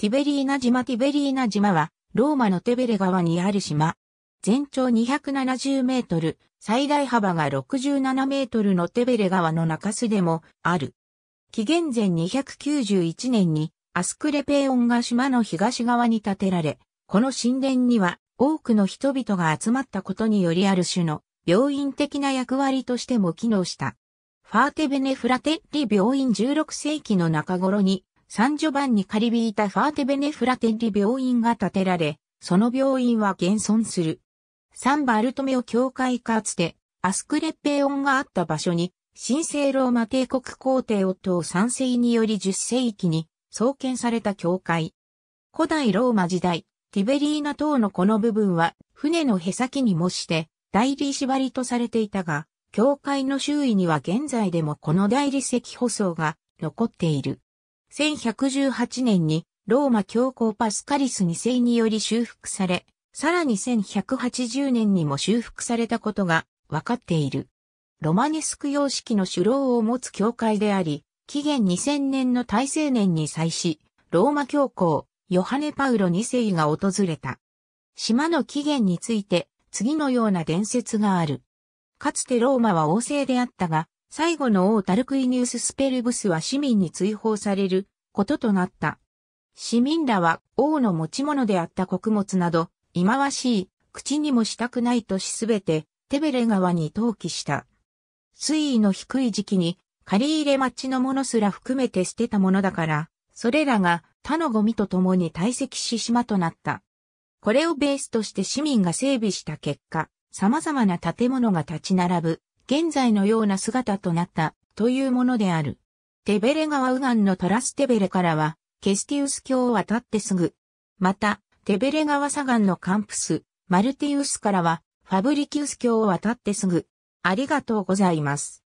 ティベリーナ島ティベリーナ島は、ローマのテベレ川にある島。全長270メートル、最大幅が67メートルのテベレ川の中州でもある。紀元前291年にアスクレペオンが島の東側に建てられ、この神殿には多くの人々が集まったことによりある種の病院的な役割としても機能した。ファーテベネフラテッリ病院16世紀の中頃にサンジョバンにカリビータファーテベネフラテンリ病院が建てられ、その病院は現存する。サンバアルトメオ教会かつて、アスクレッペオンがあった場所に、神聖ローマ帝国皇帝オットー三世により10世紀に創建された教会。古代ローマ時代、ティベリーナ島のこの部分は船のへさきに模して、代理縛りとされていたが、教会の周囲には現在でもこの代理石舗装が残っている。1118年にローマ教皇パスカリス2世により修復され、さらに1180年にも修復されたことが分かっている。ロマネスク様式の主老を持つ教会であり、紀元2000年の大成年に際し、ローマ教皇、ヨハネ・パウロ2世が訪れた。島の起源について、次のような伝説がある。かつてローマは王政であったが、最後の王タルクイニウス・スペルブスは市民に追放されることとなった。市民らは王の持ち物であった穀物など、忌まわしい、口にもしたくないとしすべて、テベレ川に投棄した。水位の低い時期に、借り入れ待ちのものすら含めて捨てたものだから、それらが他のゴミと共に堆積し島となった。これをベースとして市民が整備した結果、様々な建物が立ち並ぶ現在のような姿となったというものである。テベレ川右岸のトラステベレからは、ケスティウス橋を渡ってすぐ。また、テベレ川左岸のカンプス、マルティウスからは、ファブリキウス橋を渡ってすぐ。ありがとうございます。